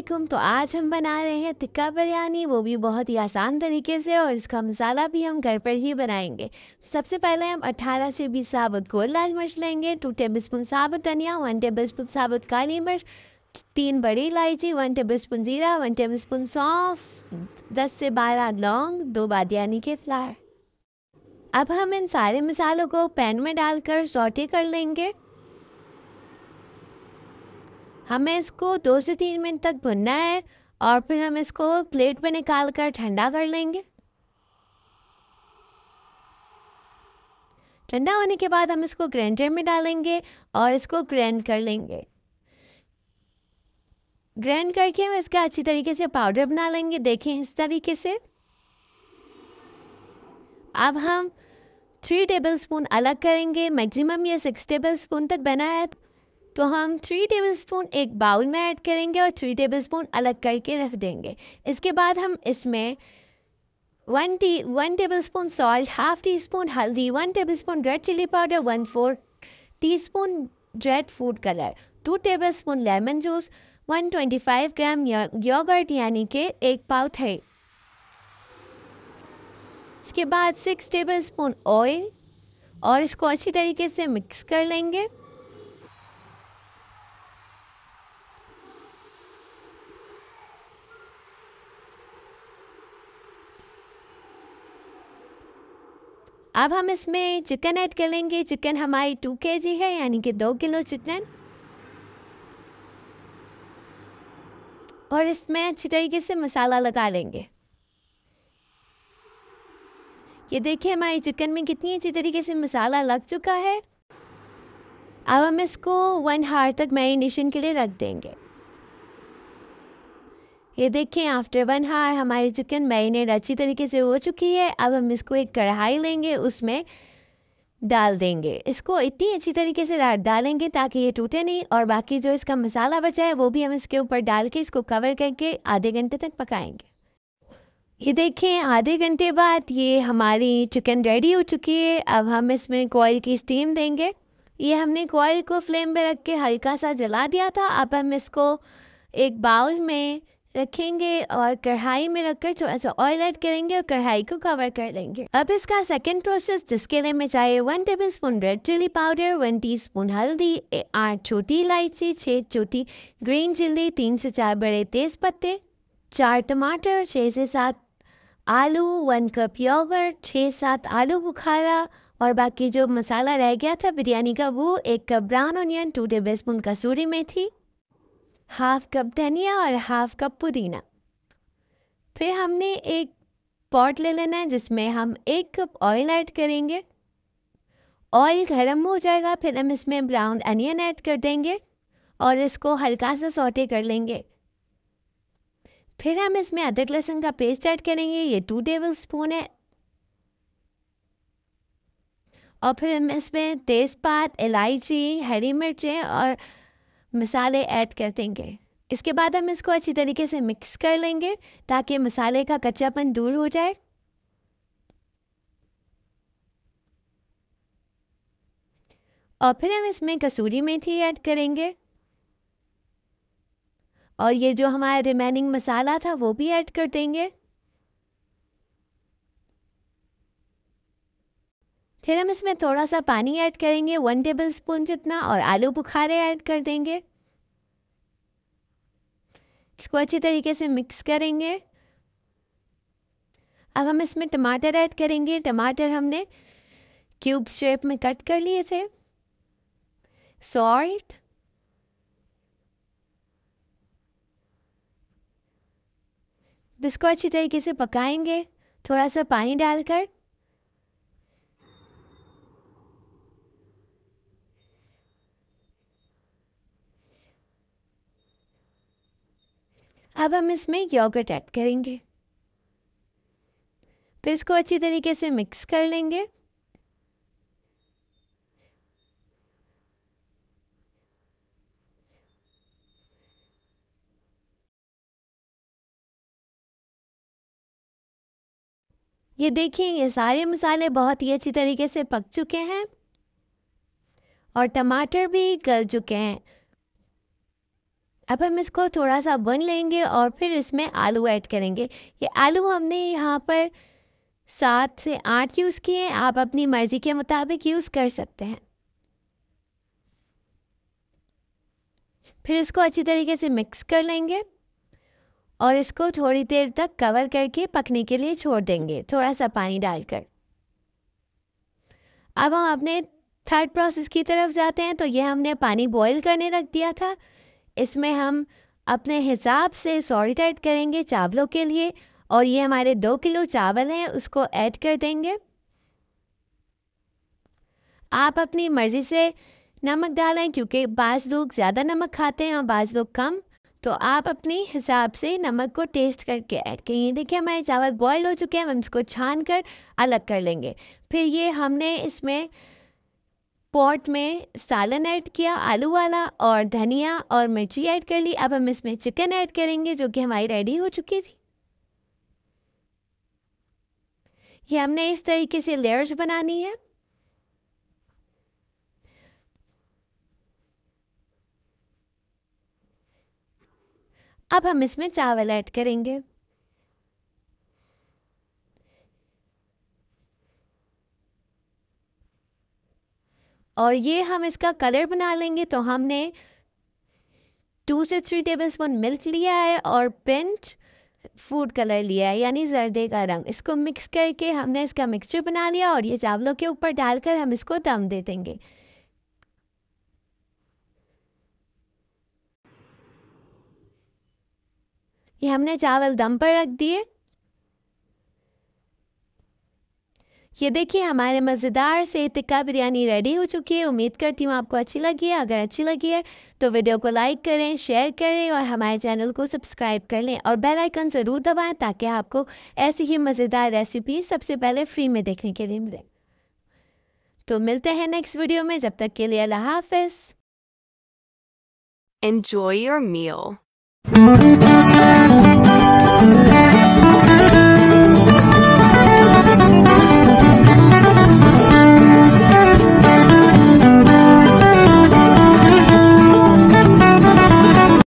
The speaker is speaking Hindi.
वालेकुम तो आज हम बना रहे हैं टिक्का बिरयानी वो भी बहुत ही आसान तरीके से और इसका मसाला भी हम घर पर ही बनाएंगे सबसे पहले हम 18 से 20 साबुत गोल लाल मिर्च लेंगे टू टेबल स्पून साबुत धनिया वन टेबल स्पून साबुत काली मिर्च तीन बड़ी इलायची वन टेबल स्पून जीरा वन टेबल स्पून सौंफ दस से बारह लौंग दो बादियानी के फ्लावर अब हम इन सारे मसालों को पैन में डालकर सौटे कर लेंगे हमें इसको दो से तीन मिनट तक भुनना है और फिर हम इसको प्लेट में निकाल कर ठंडा कर लेंगे ठंडा होने के बाद हम इसको ग्राइंडर में डालेंगे और इसको ग्राइंड कर लेंगे ग्राइंड करके हम इसका अच्छी तरीके से पाउडर बना लेंगे देखें इस तरीके से अब हम थ्री टेबलस्पून अलग करेंगे मैक्सिमम ये सिक्स टेबलस्पून तक बना है तो हम थ्री टेबलस्पून एक बाउल में ऐड करेंगे और थ्री टेबलस्पून अलग करके रख देंगे इसके बाद हम इसमें one tea one tablespoon salt half teaspoon हल्दी one tablespoon red chilli powder one four teaspoon red food colour two tablespoon lemon juice one twenty five gram yoghurt यानी कि एक पाव थे इसके बाद सिक्स टेबल स्पून ऑयल और इसको अच्छी तरीके से मिक्स कर लेंगे अब हम इसमें चिकन ऐड कर लेंगे चिकन हमारी टू के जी है यानी कि दो किलो चिकन और इसमें अच्छी तरीके से मसाला लगा लेंगे ये देखिए हमारे चिकन में कितनी अच्छी तरीके से मसाला लग चुका है अब हम इसको वन हार तक मैरिनेशन के लिए रख देंगे ये देखें आफ्टर वन हार हमारी चिकन मैरिनेट अच्छी तरीके से हो चुकी है अब हम इसको एक कढ़ाई लेंगे उसमें डाल देंगे इसको इतनी अच्छी तरीके से डालेंगे ताकि ये टूटे नहीं और बाकी जो इसका मसाला बचा है वो भी हम इसके ऊपर डाल के इसको कवर करके आधे घंटे तक पकाएंगे ये देखें आधे घंटे बाद ये हमारी चिकन रेडी हो चुकी है अब हम इसमें कोयल की स्टीम देंगे ये हमने कोयल को फ्लेम पर रख के हल्का सा जला दिया था अब हम इसको एक बाउल में रखेंगे और कढ़ाई में रखकर थोड़ा सा ऑयल ऐड करेंगे और कढ़ाई को कवर कर लेंगे अब इसका सेकंड प्रोसेस जिसके लिए मैं चाहिए one tablespoon red chilli powder one teaspoon हल्दी आठ छोटी इलायची छः छोटी ग्रीन चिल्ली तीन से चार बड़े तेज पत्ते चार टमाटर छः से सात आलू वन कप योगर छः सात आलू बुखारा और बाकी जो मसाला रह गया था बिरयानी का वो एक cup brown onion two tablespoon कसूरी मेथी हाफ कप धनिया और हाफ कप पुदीना फिर हमने एक पॉट ले लेना है जिसमें हम एक कप ऑयल ऐड करेंगे ऑयल गर्म हो जाएगा फिर हम इसमें ब्राउन अनियन ऐड कर देंगे और इसको हल्का सा सोटे कर लेंगे फिर हम इसमें अदरक लहसुन का पेस्ट ऐड करेंगे ये टू टेबल स्पून है और फिर हम इसमें तेज़पात इलायची हरी मिर्चें और मसाले ऐड कर देंगे इसके बाद हम इसको अच्छी तरीके से मिक्स कर लेंगे ताकि मसाले का कच्चापन दूर हो जाए और फिर हम इसमें कसूरी मेथी ऐड करेंगे और ये जो हमारा रिमेनिंग मसाला था वो भी ऐड कर देंगे फिर हम इसमें थोड़ा सा पानी ऐड करेंगे वन टेबल स्पून जितना और आलू बुखारे ऐड कर देंगे इसको अच्छी तरीके से मिक्स करेंगे अब हम इसमें टमाटर ऐड करेंगे टमाटर हमने क्यूब शेप में कट कर लिए थे सॉल्ट इसको अच्छी तरीके से पकाएंगे थोड़ा सा पानी डालकर अब हम इसमें योगर्ट ऐड करेंगे फिर इसको अच्छी तरीके से मिक्स कर लेंगे ये देखिए ये सारे मसाले बहुत ही अच्छी तरीके से पक चुके हैं और टमाटर भी गल चुके हैं अब हम इसको थोड़ा सा बन लेंगे और फिर इसमें आलू ऐड करेंगे ये आलू हमने यहाँ पर सात से आठ यूज़ किए हैं आप अपनी मर्ज़ी के मुताबिक यूज़ कर सकते हैं फिर इसको अच्छी तरीके से मिक्स कर लेंगे और इसको थोड़ी देर तक कवर करके पकने के लिए छोड़ देंगे थोड़ा सा पानी डालकर अब हम अपने थर्ड प्रोसेस की तरफ जाते हैं तो यह हमने पानी बॉईल करने रख दिया था इसमें हम अपने हिसाब से सॉल्ट ऐड करेंगे चावलों के लिए और ये हमारे दो किलो चावल हैं उसको ऐड कर देंगे आप अपनी मर्ज़ी से नमक डालें क्योंकि बाज़ लोग ज़्यादा नमक खाते हैं और बाज़ लोग कम तो आप अपने हिसाब से नमक को टेस्ट करके ऐड करिए देखिए हमारे चावल बॉयल हो चुके हैं हम इसको छान कर अलग कर लेंगे फिर ये हमने इसमें पॉट में सालन ऐड किया आलू वाला और धनिया और मिर्ची ऐड कर ली अब हम इसमें चिकन ऐड करेंगे जो कि हमारी रेडी हो चुकी थी ये हमने इस तरीके से लेयर्स बनानी है अब हम इसमें चावल ऐड करेंगे और ये हम इसका कलर बना लेंगे तो हमने टू से थ्री टेबल स्पून मिल्क लिया है और पिंच फूड कलर लिया है यानी जर्दे का रंग इसको मिक्स करके हमने इसका मिक्सचर बना लिया और ये चावलों के ऊपर डालकर हम इसको दम दे देंगे ये हमने चावल दम पर रख दिए ये देखिए हमारे मज़ेदार से तिक्का बिरयानी रेडी हो चुकी है उम्मीद करती हूँ आपको अच्छी लगी है अगर अच्छी लगी है तो वीडियो को लाइक करें शेयर करें और हमारे चैनल को सब्सक्राइब कर लें और बेल आइकन ज़रूर दबाएं ताकि आपको ऐसी ही मज़ेदार रेसिपी सबसे पहले फ्री में देखने के लिए मिले तो मिलते हैं नेक्स्ट वीडियो में जब तक के लिए अल्लाह हाफिज़ Enjoy your meal.